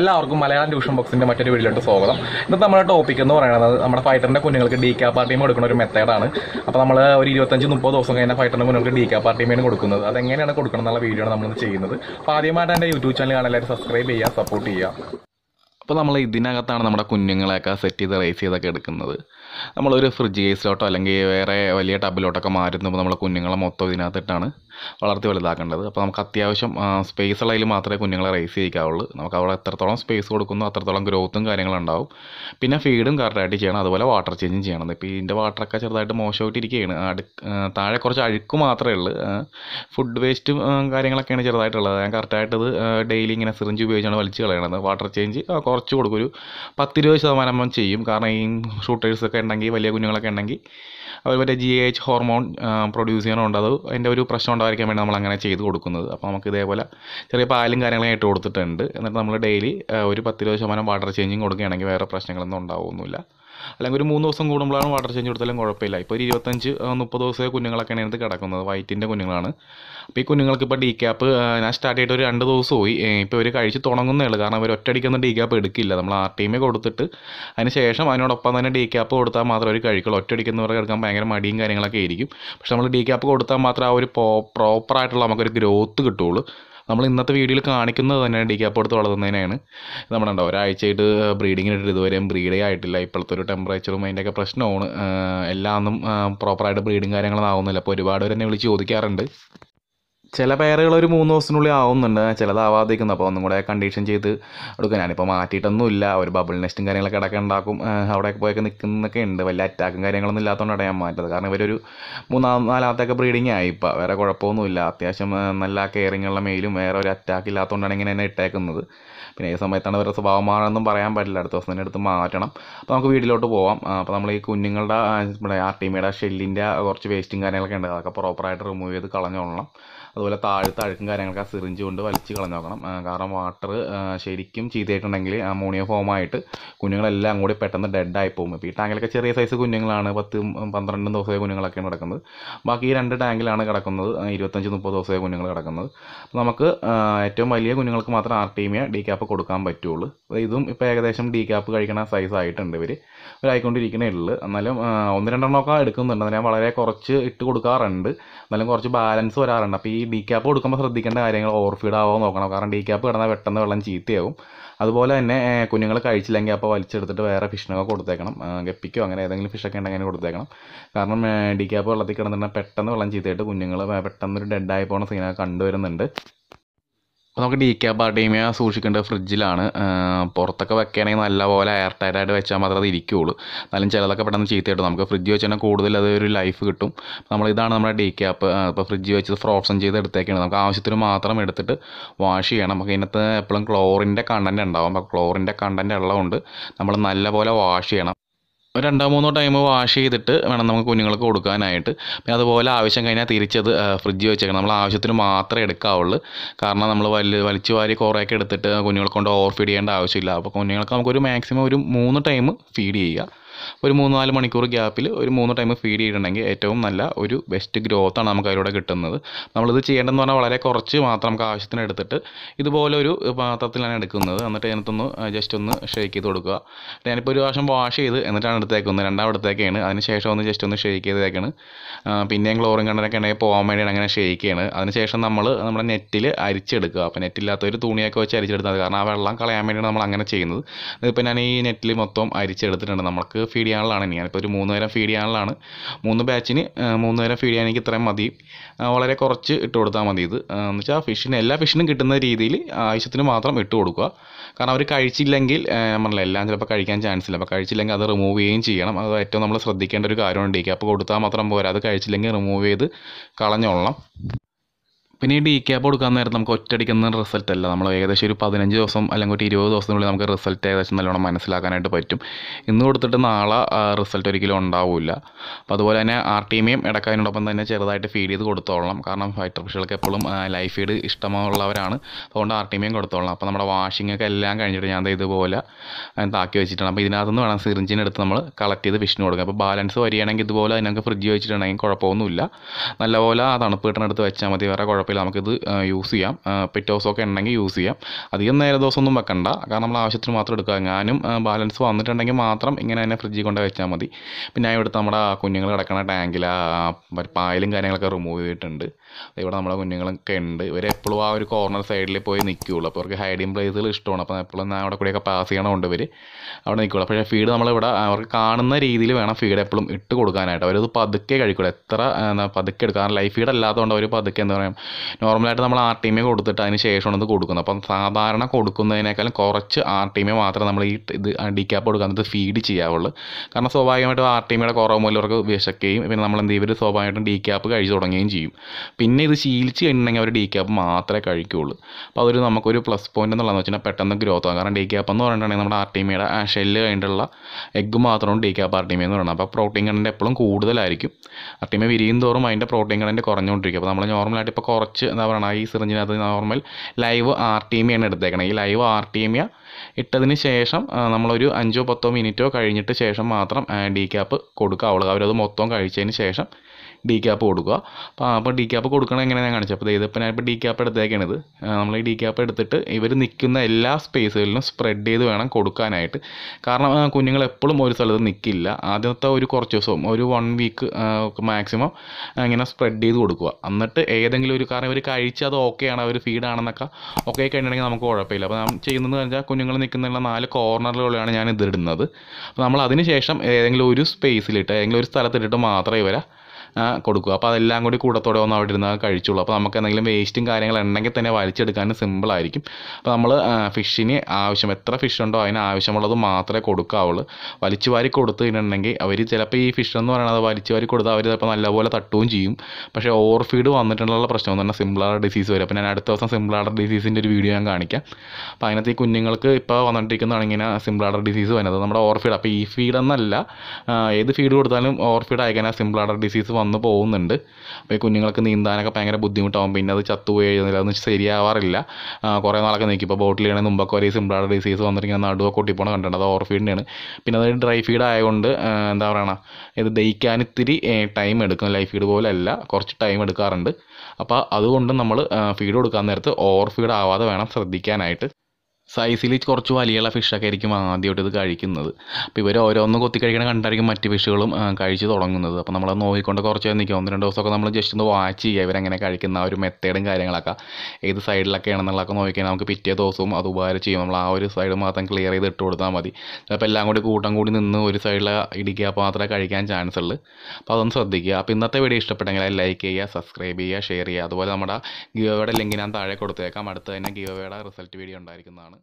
എല്ലാവർക്കും മലയാളം ട്യൂഷൻ ബോക്സിന്റെ മറ്റൊരു വീട്ടിലോട്ട് സ്വാഗതം ഇന്നത്തെ നമ്മുടെ ടോപ്പിക് എന്ന് പറയുന്നത് നമ്മുടെ ഫൈറ്ററിന്റെ കുഞ്ഞുങ്ങൾക്ക് ഡി കാ പാർട്ടിയും കൊടുക്കുന്ന ഒരു മെത്തേഡാണ് അപ്പോൾ നമ്മൾ ഒരു ഇരുപത്തഞ്ച് മുപ്പത് ദിവസം കഴിഞ്ഞാൽ ഫൈറ്ററിന്റെ കുഞ്ഞുങ്ങൾക്ക് ഡി കാ പാർട്ടിയുമാണ് കൊടുക്കുന്നത് എങ്ങനെയാണ് കൊടുക്കണം എന്നുള്ള വീഡിയോ ആണ് നമ്മൾ ചെയ്യുന്നത് അപ്പോൾ ആദ്യമായിട്ട് എന്റെ യൂട്യൂബ് ചാനൽ കാണാൻ എല്ലാവരും സബ്സ്ക്രൈബ് ചെയ്യുക സപ്പോർട്ട് ചെയ്യുക അപ്പോൾ നമ്മൾ ഇതിനകത്താണ് നമ്മുടെ കുഞ്ഞുങ്ങളെയൊക്കെ സെറ്റ് ചെയ്ത് റേസ് ചെയ്തൊക്കെ എടുക്കുന്നത് നമ്മളൊരു ഫ്രിഡ്ജ് കേസിലോട്ടോ അല്ലെങ്കിൽ വേറെ വലിയ ടബിലോട്ടൊക്കെ മാറ്റുമ്പോൾ നമ്മൾ കുഞ്ഞുങ്ങളെ മൊത്തം ഇതിനകത്തിട്ടാണ് വളർത്തി വലുതാക്കേണ്ടത് അപ്പോൾ നമുക്ക് അത്യാവശ്യം സ്പേസ് ഉള്ളതിൽ മാത്രമേ കുഞ്ഞുങ്ങളെ റേസ് ചെയ്യിക്കാവുള്ളൂ നമുക്ക് അവിടെ എത്രത്തോളം സ്പേസ് കൊടുക്കുന്നു അത്രത്തോളം ഗ്രോത്തും കാര്യങ്ങളും ഉണ്ടാവും പിന്നെ ഫീഡും കറക്റ്റായിട്ട് ചെയ്യണം അതുപോലെ വാട്ടർ ചേഞ്ചും ചെയ്യണം ഇപ്പോൾ ഇതിൻ്റെ വാട്ടറൊക്കെ ചെറുതായിട്ട് മോശമായിട്ടിരിക്കുകയാണ് അടു താഴെ കുറച്ച് അഴുക്ക് മാത്രമേ ഉള്ളൂ ഫുഡ് വേസ്റ്റും കാര്യങ്ങളൊക്കെയാണ് ചെറുതായിട്ടുള്ളത് ഞാൻ കറക്റ്റായിട്ടത് ഇത് ഡെയിലി ഇങ്ങനെ സിറിഞ്ച് ഉപയോഗിച്ചാണ് വലിച്ചു കളയണത് വാട്ടർ ചേഞ്ച് കുറച്ച് കൊടുക്കും ഒരു പത്തിരുപത് ശതമാനം ചെയ്യും കാരണം ഈ ഷൂട്ടേഴ്സൊക്കെ ഉണ്ടെങ്കിൽ വലിയ കുഞ്ഞുങ്ങളൊക്കെ ഉണ്ടെങ്കിൽ അവർ മറ്റേ ജി എച്ച് ഹോർമോൺ പ്രൊഡ്യൂസ് ചെയ്യണമുണ്ട് അത് അതിൻ്റെ ഒരു പ്രശ്നം ഉണ്ടായിരിക്കാൻ വേണ്ടി നമ്മൾ അങ്ങനെ ചെയ്ത് കൊടുക്കുന്നത് അപ്പോൾ നമുക്ക് ഇതേപോലെ ചെറിയ പാലും കാര്യങ്ങളും ഇട്ട് കൊടുത്തിട്ടുണ്ട് എന്നിട്ട് നമ്മൾ ഡെയിലി ഒരു പത്തിരുപത് ശതമാനം വാട്ടർ ചേഞ്ചിങ് കൊടുക്കുകയാണെങ്കിൽ വേറെ പ്രശ്നങ്ങളൊന്നും ഉണ്ടാവുമൊന്നുമില്ല അല്ലെങ്കിൽ ഒരു മൂന്ന് ദിവസം കൂടുമ്പോഴാണ് വാട്ടർ ചേഞ്ച് കൊടുത്താലും കുഴപ്പമില്ല ഇപ്പോൾ ഒരു ഇരുപത്തഞ്ച് മുപ്പത് ദിവസമേ കുഞ്ഞുങ്ങളൊക്കെയാണ് ഇതിനകത്ത് കിടക്കുന്നത് വൈറ്റിൻ്റെ കുഞ്ഞുങ്ങളാണ് അപ്പോൾ ഈ കുഞ്ഞുങ്ങൾക്ക് ഇപ്പോൾ ഡി ക്യാപ്പ് ഞാൻ സ്റ്റാർട്ട് ചെയ്തിട്ട് ഒരു രണ്ട് ദിവസം പോയി ഇപ്പോൾ ഒരു കഴിച്ച് തുടങ്ങുന്നേ ഉള്ളൂ കാരണം അവർ ഒറ്റയടിക്കൊന്നും ഡി ക്യാപ്പ് എടുക്കില്ല നമ്മൾ ആർ ടീമേ കൊടുത്തിട്ട് അതിന് ശേഷം അതിനോടൊപ്പം തന്നെ ഡി ക്യാപ്പ് കൊടുത്താൽ മാത്രമേ അവർ കഴിക്കുള്ളൂ ഒറ്റയടിക്കുന്നവർക്ക് എടുക്കാൻ ഭയങ്കര മടിയും കാര്യങ്ങളൊക്കെ ആയിരിക്കും പക്ഷെ നമ്മൾ ഡി ക്യാപ്പ് കൊടുത്താൽ മാത്രമേ ആ ഒരു പ്രോപ്പറായിട്ടുള്ള നമുക്കൊരു ഗ്രോത്ത് കിട്ടുള്ളൂ നമ്മൾ ഇന്നത്തെ വീഡിയോയിൽ കാണിക്കുന്നത് തന്നെ ഡിക്കാപ്പുറത്ത് വളർത്തുന്നതിനാണ് നമ്മളുണ്ടോ ഒരാഴ്ചയായിട്ട് ബ്രീഡിങ്ങിനിട്ട് ഇതുവരെയും ബ്രീഡേ ആയിട്ടില്ല ഇപ്പോഴത്തെ ഒരു ടെമ്പറേച്ചറും അതിൻ്റെയൊക്കെ പ്രശ്നമാണ് എല്ലാമൊന്നും പ്രോപ്പറായിട്ട് ബ്രീഡിങ് കാര്യങ്ങളൊന്നും ആവുന്നില്ല അപ്പോൾ ഒരുപാട് പേരെന്നെ വിളിച്ച് ചോദിക്കാറുണ്ട് ചില പേരുകൾ ഒരു മൂന്ന് ദിവസത്തിനുള്ളിൽ ആവുന്നുണ്ട് ചിലതാവാതെ അപ്പോൾ ഒന്നും കൂടെ കണ്ടീഷൻ ചെയ്ത് എടുക്കുക ഞാനിപ്പോൾ മാറ്റിയിട്ടൊന്നുമില്ല ഒരു ബബിൾ നെസ്റ്റും കാര്യങ്ങളൊക്കെ ഇടയ്ക്ക് ഉണ്ടാക്കും അവിടെയൊക്കെ പോയൊക്കെ നിൽക്കുന്നൊക്കെ ഉണ്ട് വലിയ അറ്റാക്കും കാര്യങ്ങളൊന്നും ഇല്ലാത്തതുകൊണ്ടാണ് ഞാൻ മാറ്റത് കാരണം ഇവരൊരു മൂന്നാം നാലാമത്തെയൊക്കെ ബ്രീഡിങ് ആയി ഇപ്പോൾ വേറെ കുഴപ്പമൊന്നുമില്ല അത്യാവശ്യം നല്ല കെയറിങ്ങുള്ള മെയിലും വേറെ ഒരു അറ്റാക്ക് ഇല്ലാത്തതുകൊണ്ടാണ് ഇങ്ങനെ എന്നെ ഇട്ടേക്കുന്നത് പിന്നെ ഈ സമയത്താണ് ഇവരുടെ സ്വഭാവം മാറണമെന്നും പറയാൻ പറ്റില്ല അടുത്ത ദിവസം തന്നെ എടുത്ത് മാറ്റണം അപ്പോൾ നമുക്ക് വീട്ടിലോട്ട് പോവാം അപ്പോൾ നമ്മൾ ഈ കുഞ്ഞുങ്ങളുടെ നമ്മുടെ ടീമിയുടെ ഷെല്ലിൻ്റെ കുറച്ച് വേസ്റ്റും കാര്യങ്ങളൊക്കെ ഉണ്ട് അതൊക്കെ പ്രോപ്പറായിട്ട് റിമൂവ് ചെയ്ത് കളഞ്ഞോളണം അതുപോലെ താഴത്തെ അഴുക്കും കാര്യങ്ങളൊക്കെ ആ സിറിഞ്ച് കൊണ്ട് വലിച്ച് കളഞ്ഞു നോക്കണം കാരണം വാട്ടർ ശരിക്കും ചീത്തയായിട്ടുണ്ടെങ്കിൽ അമോണിയ ഫോം ആയിട്ട് കുഞ്ഞുങ്ങളെല്ലാം കൂടി പെട്ടെന്ന് ആയി പോകും ഇപ്പോൾ ഈ ടാങ്കിലൊക്കെ ചെറിയ സൈസ് കുഞ്ഞുങ്ങളാണ് പത്ത് പന്ത്രണ്ടും ദിവസമായ കുഞ്ഞുങ്ങളൊക്കെയാണ് കിടക്കുന്നത് ബാക്കി ഈ രണ്ട് ടാങ്കിലാണ് കിടക്കുന്നത് ഇരുപത്തഞ്ച് മുപ്പത് ദിവസമായ കുഞ്ഞുങ്ങൾ കിടക്കുന്നത് അപ്പോൾ നമുക്ക് ഏറ്റവും വലിയ കുഞ്ഞുങ്ങൾക്ക് മാത്രം ആർട്ടീമിയ ഡി ക്യാപ്പ് കൊടുക്കാൻ പറ്റുള്ളൂ ഇതും ഇപ്പോൾ ഏകദേശം ഡി ക്യാപ്പ് കഴിക്കണ സൈസ് ആയിട്ടുണ്ട് ഇവർ ഇവരായിക്കൊണ്ടിരിക്കണേ ഉള്ളൂ എന്നാലും ഒന്ന് രണ്ടെണ്ണമൊക്കെ എടുക്കുന്നുണ്ട് അതിനെ വളരെ കുറച്ച് ഇട്ട് കൊടുക്കാറുണ്ട് എന്നാലും കുറച്ച് ബാലൻസ് വരാറുണ്ട് അപ്പോൾ ഈ ബി ക്യാപ്പ് കൊടുക്കുമ്പോൾ ശ്രദ്ധിക്കേണ്ട കാര്യങ്ങൾ ഓവർഫീഡ് ആവാൻ നോക്കണം കാരണം ഡി ക്യാപ്പ് കിടന്നാൽ പെട്ടെന്ന് വെള്ളം ചീത്തയാവും അതുപോലെ തന്നെ കുഞ്ഞുങ്ങൾ കഴിച്ചില്ലെങ്കിൽ അപ്പോൾ വലിച്ചെടുത്തിട്ട് വേറെ ഫിഷിനൊക്കെ കൊടുത്തേക്കണം ഗപ്പിക്കോ അങ്ങനെ ഏതെങ്കിലും ഫിഷൊക്കെ ഉണ്ടെങ്കിൽ അങ്ങനെ കൊടുത്തേക്കണം കാരണം ഡി ക്യാപ്പ് വെള്ളത്തിൽ കിടന്നിട്ടുണ്ടെങ്കിൽ പെട്ടെന്ന് വെള്ളം ചീത്തയായിട്ട് കുഞ്ഞുങ്ങൾ പെട്ടെന്ന് ഒരു ഡെഡായി പോകുന്ന സീനൊക്കെ കണ്ടുവരുന്നുണ്ട് അപ്പോൾ നമുക്ക് ഡി ക്യാബ് അടീമിയ സൂക്ഷിക്കേണ്ടത് ഫ്രിഡ്ജിലാണ് പുറത്തൊക്കെ വെക്കുകയാണെങ്കിൽ നല്ലപോലെ എയർ ടൈറ്റായിട്ട് വെച്ചാൽ മാത്രമേ അത് ഇരിക്കുകയുള്ളൂ എന്നാലും ചിലതൊക്കെ പെട്ടെന്ന് ചീത്ത കിട്ടും നമുക്ക് ഫ്രിഡ്ജ് വെച്ചാൽ കൂടുതൽ അതൊരു ലൈഫ് കിട്ടും നമ്മൾ ഇതാണ് നമ്മുടെ ഡീ ക്യാപ്പ് ഇപ്പോൾ ഫ്രിഡ്ജ് വെച്ച് ഫ്രോസൺ ചെയ്ത് എടുത്തേക്കാണ് നമുക്ക് ആവശ്യത്തിന് മാത്രം എടുത്തിട്ട് വാഷ് ചെയ്യണം നമുക്ക് ഇതിനകത്ത് എപ്പോഴും ക്ലോറിൻ്റെ കണ്ടൻറ്റ് ഉണ്ടാവും അപ്പോൾ ക്ലോറിൻ്റെ കണ്ടൻറ്റ് ഉള്ളതുകൊണ്ട് നമ്മൾ നല്ലപോലെ വാഷ് ചെയ്യണം രണ്ടോ മൂന്നോ ടൈം വാഷ് ചെയ്തിട്ട് വേണം നമുക്ക് കുഞ്ഞുങ്ങൾക്ക് കൊടുക്കാനായിട്ട് പിന്നെ അതുപോലെ ആവശ്യം കഴിഞ്ഞാൽ തിരിച്ചത് ഫ്രിഡ്ജ് വെച്ചേക്കണം നമ്മൾ ആവശ്യത്തിന് മാത്രമേ എടുക്കാവുള്ളൂ കാരണം നമ്മൾ വലി വലിച്ചു വാരി കുറേയൊക്കെ എടുത്തിട്ട് കുഞ്ഞുങ്ങളെ കൊണ്ട് ഓവർ ഫീഡ് ചെയ്യേണ്ട ആവശ്യമില്ല അപ്പോൾ കുഞ്ഞുങ്ങൾക്ക് നമുക്കൊരു മാക്സിമം ഒരു മൂന്ന് ടൈം ഫീഡ് ചെയ്യുക ഒരു മൂന്ന് നാല് മണിക്കൂർ ഗ്യാപ്പിൽ ഒരു മൂന്ന് ടൈം ഫീഡ് ചെയ്തിട്ടുണ്ടെങ്കിൽ ഏറ്റവും നല്ല ഒരു ബെസ്റ്റ് ഗ്രോത്താണ് നമുക്ക് അതിലൂടെ കിട്ടുന്നത് നമ്മളിത് ചെയ്യേണ്ടതെന്ന് പറഞ്ഞാൽ വളരെ കുറച്ച് മാത്രം നമുക്ക് ആവശ്യത്തിന് എടുത്തിട്ട് ഇതുപോലെ ഒരു പാത്രത്തിലാണ് എടുക്കുന്നത് എന്നിട്ട് അതിനകത്തൊന്ന് ജസ്റ്റ് ഒന്ന് ഷേക്ക് ചെയ്ത് കൊടുക്കുക ഞാനിപ്പോൾ ഒരു പ്രാവശ്യം വാഷ് ചെയ്ത് എന്നിട്ടാണ് എടുത്തേക്കുന്നത് രണ്ടാം എടുത്തേക്കാണ് അതിന് ശേഷം ഒന്ന് ജസ്റ്റ് ഒന്ന് ഷേക്ക് ചെയ്തേക്കാണ് പിന്നെയും ക്ലോറിൻ കണ്ടനൊക്കെ ഉണ്ടെങ്കിൽ പോകാൻ വേണ്ടിയാണ് അങ്ങനെ ഷേക്ക് ചെയ്യണത് അതിനുശേഷം നമ്മൾ നമ്മുടെ നെറ്റിൽ അരിച്ചെടുക്കുക അപ്പോൾ നെറ്റില്ലാത്ത ഒരു തുണിയൊക്കെ വെച്ച് അരിച്ചെടുത്താൽ കാരണം ആ വെള്ളം കളയാൻ വേണ്ടിയാണ് നമ്മൾ അങ്ങനെ ചെയ്യുന്നത് ഇപ്പോൾ ഞാൻ ഈ നെറ്റിൽ മൊത്തം അരിച്ചെടുത്തിട്ടുണ്ട് നമുക്ക് ഫീഡ് ചെയ്യാനുള്ളതാണ് ഞാനിപ്പോൾ ഒരു മൂന്ന് നേരം ഫീഡ് ചെയ്യാനുള്ളതാണ് മൂന്ന് ബാച്ചിന് മൂന്ന് നേരം ഫീഡ് ചെയ്യാൻ എനിക്ക് ഇത്രയും മതി വളരെ കുറച്ച് ഇട്ട് കൊടുത്താൽ മതി ഇത് എന്ന് വെച്ചാൽ ഫിഷിന് എല്ലാ ഫിഷിനും കിട്ടുന്ന രീതിയിൽ ആവശ്യത്തിന് മാത്രം ഇട്ട് കൊടുക്കുക കാരണം അവർ കഴിച്ചില്ലെങ്കിൽ നമ്മളെ എല്ലാം ചിലപ്പോൾ കഴിക്കാൻ ചാൻസ് ഇല്ല അപ്പോൾ കഴിച്ചില്ലെങ്കിൽ അത് റിമൂവ് ചെയ്യുകയും ചെയ്യണം അത് ഏറ്റവും നമ്മൾ ശ്രദ്ധിക്കേണ്ട ഒരു കാര്യമുണ്ട് അപ്പോൾ കൊടുത്താൽ മാത്രം പോരാ അത് കഴിച്ചില്ലെങ്കിൽ റിമൂവ് ചെയ്ത് കളഞ്ഞോളണം പിന്നെ ഈ ഡി ക്യാബ് കൊടുക്കാൻ നേരം നമുക്ക് ഒറ്റയടിക്കുന്ന റിസൾട്ട് അല്ല നമ്മൾ ഏകദേശം ഒരു പതിനഞ്ച് ദിവസം അല്ലെങ്കിൽ ഒരു ഇരുപത് ദിവസത്തിനുള്ളിൽ നമുക്ക് റിസൾട്ട് ഏകദേശം നല്ലോണം മനസ്സിലാക്കാനായിട്ട് പറ്റും ഇന്ന് കൊടുത്തിട്ട് നാളെ റിസൾട്ട് ഒരിക്കലും ഉണ്ടാവില്ല അപ്പോൾ അതുപോലെ തന്നെ ആർ ടി എമ്മിയും ഇടക്കാതിനോടൊപ്പം തന്നെ ചെറുതായിട്ട് ഫീഡ് ചെയ്ത് കൊടുത്തോളണം കാരണം ഫൈറ്റർ ഫിഷുകൾക്ക് എപ്പോഴും ലൈഫ് ഫീഡ് ഇഷ്ടമുള്ളവരാണ് അതുകൊണ്ട് ആർ ടി എമ്മിയും കൊടുത്തോളണം അപ്പോൾ നമ്മുടെ വാഷിംഗ് ഒക്കെ എല്ലാം കഴിഞ്ഞിട്ട് ഞാൻ ഇതുപോലെ താക്കി വെച്ചിട്ടാണ് അപ്പോൾ ഇതിനകത്തുനിന്ന് വേണം സിറിഞ്ചിനെടുത്ത് നമ്മൾ കളക്ട് ചെയ്ത് ഫിഷിന് കൊടുക്കുക അപ്പോൾ ബാലൻസ് വരികയാണെങ്കിൽ ഇതുപോലെ അതിനൊക്കെ ഫ്രിഡ്ജ് വെച്ചിട്ടുണ്ടെങ്കിൽ കുഴപ്പമൊന്നുമില്ല നല്ലപോലെ ആ തണുപ്പ് കിട്ടണെടുത്ത് വെച്ചാൽ മതി വേറെ കുഴപ്പമില്ല നമുക്കിത് യൂസ് ചെയ്യാം പിറ്റേ ഉണ്ടെങ്കിൽ യൂസ് ചെയ്യാം അധികം നേരെ ദിവസമൊന്നും വെക്കണ്ട കാരണം നമ്മൾ ആവശ്യത്തിന് മാത്രം എടുക്കുക ഞാനും ബാലൻസ് വന്നിട്ടുണ്ടെങ്കിൽ മാത്രം ഇങ്ങനെ തന്നെ ഫ്രിഡ്ജിൽ കൊണ്ട് വെച്ചാൽ മതി പിന്നെ ഇവിടുത്തെ നമ്മുടെ കുഞ്ഞുങ്ങൾ കിടക്കുന്ന ടാങ്കിൽ പായലും കാര്യങ്ങളൊക്കെ റിമൂവ് ചെയ്തിട്ടുണ്ട് ഇവിടെ നമ്മുടെ കുഞ്ഞുങ്ങളൊക്കെ ഉണ്ട് ഇവർ എപ്പോഴും ആ ഒരു കോർണർ സൈഡിൽ പോയി നിൽക്കുകയുള്ളൂ അപ്പോൾ അവർക്ക് ഹൈഡിങ് പ്ലേസുകൾ ഇഷ്ടമാണ് അപ്പോൾ എപ്പോഴും അവിടെ കൂടെയൊക്കെ പാസ് ചെയ്യണമുണ്ട് ഇവർ അവിടെ നിൽക്കുകയുള്ളൂ പക്ഷേ ഫീഡ് നമ്മളിവിടെ അവർക്ക് കാണുന്ന രീതിയിൽ വേണം ഫീഡ് എപ്പോഴും ഇട്ട് കൊടുക്കാനായിട്ട് അവരത് പതുക്കെ കഴിക്കുള്ളൂ എത്ര പതുക്കെ എടുക്കുക കാരണം ലൈഫ് ഫീഡ് അല്ലാത്തതുകൊണ്ട് അവർ പതുക്കെ എന്താ പറയുക നോർമലായിട്ട് നമ്മൾ ആർ ടി എം കൊടുത്തിട്ട് അതിന് ശേഷമാണ് ഇത് കൊടുക്കുന്നത് അപ്പം സാധാരണ കൊടുക്കുന്നതിനേക്കാളും കുറച്ച് ആർ ടി എം മാത്രം നമ്മൾ ഈ ഇത് ഡിക്കാപ്പ് കൊടുക്കാൻ ഫീഡ് ചെയ്യാവുള്ളൂ കാരണം സ്വാഭാവികമായിട്ടും ആർ ടി എമ്മിയുടെ കുറവ് മൂലം അവർക്ക് വിശക്കുകയും പിന്നെ നമ്മൾ എന്ത് ചെയ്യും സ്വാഭാവികമായിട്ടും ഡിക്കാപ്പ് കഴിച്ചു തുടങ്ങുകയും ചെയ്യും പിന്നെ ഇത് ശീലിച്ച് കഴിഞ്ഞിട്ടുണ്ടെങ്കിൽ അവർ ഡിക്കാപ്പ് മാത്രമേ കഴിക്കുകയുള്ളൂ അപ്പോൾ അതൊരു നമുക്കൊരു പ്ലസ് പോയിൻ്റ് എന്നുള്ളതെന്ന് വെച്ചാൽ പെട്ടെന്ന് ഗ്രോത്ത് ആകും കാരണം ഡിക്കാപ്പ് എന്ന് പറഞ്ഞിട്ടുണ്ടെങ്കിൽ നമ്മുടെ ആർ ടി എമ്മിയുടെ ഷെല്ല് കഴിഞ്ഞിട്ടുള്ള എഗ്ഗ് മാത്രമാണ് ഡിക്കാപ്പ് ആർ ടി എം എന്ന് പറയുന്നത് അപ്പോൾ പ്രോട്ടീൻ കണ്ടൻറ്റ് എപ്പോഴും കൂടുതലായിരിക്കും ആർ ടി എം വിരിയും തോറും അതിൻ്റെ പ്രോട്ടീൻ കണ്ടൻറ്റ് കുറഞ്ഞുകൊണ്ടിരിക്കും അപ്പോൾ നമ്മൾ നോർമലായിട്ട് ഇപ്പോൾ കുറച്ച് കുറച്ച് എന്താ പറയണ ഈ സിറിഞ്ചിനകത്ത് normal live R T M ആണ് എടുത്തേക്കണേ ഈ ലൈവ് ആർ ടി എം ഇട്ടതിന് ശേഷം നമ്മളൊരു അഞ്ചോ പത്തോ മിനിറ്റോ കഴിഞ്ഞിട്ട് ശേഷം മാത്രം ഡി ക്യാപ്പ് കൊടുക്കാവുള്ളൂ അവരത് മൊത്തം കഴിച്ചതിന് ശേഷം ഡി ക്യാപ്പ് കൊടുക്കുക അപ്പോൾ അപ്പോൾ ഡി ക്യാപ്പ് കൊടുക്കണം എങ്ങനെ ഞാൻ കാണിച്ചു അപ്പോൾ ഇതിപ്പോൾ ഞാനിപ്പോൾ ഡി ക്യാപ്പ് ഇത് നമ്മൾ ഈ ഡി ക്യാപ്പ് എടുത്തിട്ട് ഇവർ നിൽക്കുന്ന എല്ലാ സ്പേസുകളിലും സ്പ്രെഡ് ചെയ്ത് വേണം കൊടുക്കാനായിട്ട് കാരണം കുഞ്ഞുങ്ങൾ എപ്പോഴും ഒരു സ്ഥലത്ത് നിൽക്കില്ല ആദ്യത്തെ ഒരു കുറച്ച് ദിവസവും ഒരു വൺ വീക്ക് മാക്സിമം ഇങ്ങനെ സ്പ്രെഡ് ചെയ്ത് കൊടുക്കുക എന്നിട്ട് ഏതെങ്കിലും ഒരു കാരണം ഇവർ കഴിച്ച് അത് ആണ് അവർ ഫീഡാണെന്നൊക്കെ ഓക്കെ കഴിഞ്ഞിട്ടുണ്ടെങ്കിൽ നമുക്ക് കുഴപ്പമില്ല അപ്പോൾ നാം ചെയ്യുന്നത് പറഞ്ഞാൽ കുഞ്ഞുങ്ങൾ നിൽക്കുന്നുള്ള നാല് കോർണറുകളിലാണ് ഞാൻ ഇതിടുന്നത് അപ്പോൾ നമ്മൾ അതിന് ശേഷം ഏതെങ്കിലും ഒരു സ്പേസിലിട്ട് ഏതെങ്കിലും ഒരു സ്ഥലത്തിട്ടിട്ട് മാത്രമേ ഇവരെ കൊടുക്കുക അപ്പോൾ അതെല്ലാം കൂടി കൂടത്തോടെ ഒന്ന് അവിടെ ഇരുന്ന് കഴിച്ചുള്ളൂ അപ്പോൾ നമുക്ക് എന്തെങ്കിലും വേസ്റ്റും കാര്യങ്ങൾ ഉണ്ടെങ്കിൽ തന്നെ വലിച്ചെടുക്കാൻ ആയിരിക്കും അപ്പോൾ നമ്മൾ ഫിഷിന് ആവശ്യം എത്ര ഫിഷ് ഉണ്ടോ അതിന് ആവശ്യമുള്ളത് മാത്രമേ കൊടുക്കാവുള്ളൂ വലിച്ചു വാരി കൊടുത്തു കഴിഞ്ഞിട്ടുണ്ടെങ്കിൽ അവർ ചിലപ്പോൾ ഈ ഫിഷ് എന്ന് പറയുന്നത് വലിച്ചു വാരി കൊടുത്ത് അവർ ചിലപ്പോൾ നല്ലപോലെ തട്ടുകയും ചെയ്യും പക്ഷേ ഓവർ ഫീഡ് വന്നിട്ടുള്ള പ്രശ്നം എന്ന് പറഞ്ഞാൽ സിംപിൾ ആർഡർ ഡിസീസ് വരും അപ്പോൾ ഞാൻ അടുത്ത ദിവസം സിംപിൾ ആർഡർ ഡിസീസിൻ്റെ ഒരു വീഡിയോ ഞാൻ കാണിക്കാം അപ്പോൾ അതിനകത്ത് ഈ കുഞ്ഞുങ്ങൾക്ക് ഇപ്പോൾ വന്നിട്ടിരിക്കുന്നതാണ് ഇങ്ങനെ സിംപിൾ ആർഡർ ഡിസീസ് വരുന്നത് നമ്മുടെ ഓവർ ഫീഡ് അപ്പോൾ ഈ ഫീഡ് എന്നല്ല ഏത് ഫീഡ് കൊടുത്താലും ഓവർ ഫീഡ് ആയിക്കാൻ സിംപിൾ ആർഡർ ഡിസീസ് വന്നു പോകുന്നുണ്ട് അപ്പോൾ ഈ കുഞ്ഞുങ്ങൾക്ക് നീന്താനൊക്കെ ഭയങ്കര ബുദ്ധിമുട്ടാവും പിന്നെ അത് ചത്തു പോയിരുന്നില്ല അതൊന്നും ശരിയാവാറില്ല കുറേ നാളൊക്കെ നിൽക്കും ഇപ്പോൾ ആണെങ്കിൽ മുമ്പൊക്കെ ഒരു സിംബ്ലാഡ് ഡിസീസ് വന്നിട്ടിങ്ങനെ നടുവൊക്കെ ഒട്ടിപ്പോണ കണ്ടിട്ടുണ്ട് അത് ആണ് പിന്നെ അത് ഡ്രൈ ഫീഡ് ആയതുകൊണ്ട് എന്താ പറയണ ഇത് ദഹിക്കാൻ ഇത്തിരി ടൈം എടുക്കും ലൈഫ് ഫീഡ് പോലെ അല്ല കുറച്ച് ടൈം എടുക്കാറുണ്ട് അപ്പോൾ അതുകൊണ്ട് നമ്മൾ ഫീഡ് കൊടുക്കാൻ നേരത്ത് ഓവർ ഫീഡ് ആവാതെ വേണം ശ്രദ്ധിക്കാനായിട്ട് സൈസിൽ കുറച്ച് വലിയുള്ള ഫിഷൊക്കെ ആയിരിക്കും ആദ്യമായിട്ട് ഇത് കഴിക്കുന്നത് അപ്പോൾ ഇവർ ഓരോന്ന് കൊത്തി കഴിക്കണ കണ്ടായിരിക്കും മറ്റ് ഫിഷുകളും കഴിച്ച് തുടങ്ങുന്നത് അപ്പോൾ നമ്മൾ നോക്കിക്കൊണ്ട് കുറച്ച് നിൽക്കും ഒന്ന് രണ്ട് ദിവസമൊക്കെ നമ്മൾ ജസ്റ്റ് ഒന്ന് വാച്ച് ചെയ്യുക ഇവരെങ്ങനെ കഴിക്കുന്ന ആ ഒരു മെത്തേഡും കാര്യങ്ങളൊക്കെ ഏത് സൈഡിലൊക്കെ ആണെന്നുള്ളതൊക്കെ നോക്കിയാൽ നമുക്ക് പിറ്റേ ദിവസവും അത് ഉപകാരം ചെയ്യും നമ്മൾ ആ ഒരു സൈഡ് മാത്രം ക്ലിയർ ചെയ്ത് ഇട്ട് കൊടുത്താൽ മതി അപ്പോൾ എല്ലാം കൂടി കൂട്ടം കൂടി നിന്ന് ഒരു സൈഡിൽ ഇടിക്കുക അപ്പോൾ മാത്രമേ കഴിക്കാൻ ചാൻസ് ഉള്ളൂ അപ്പോൾ അതൊന്ന് ശ്രദ്ധിക്കുക അപ്പോൾ ഇന്നത്തെ വീഡിയോ ഇഷ്ടപ്പെട്ടെങ്കിൽ ലൈക്ക് ചെയ്യുക സബ്സ്ക്രൈബ് ചെയ്യുക ഷെയർ ചെയ്യുക അതുപോലെ നമ്മുടെ ഗിയോയുടെ ലിങ്ക് ഞാൻ താഴെ കൊടുത്തേക്കാം അടുത്ത് തന്നെ ഗിയോയുടെ റിസൾട്ട് വീഡിയോ ഉണ്ടായിരിക്കുന്നതാണ്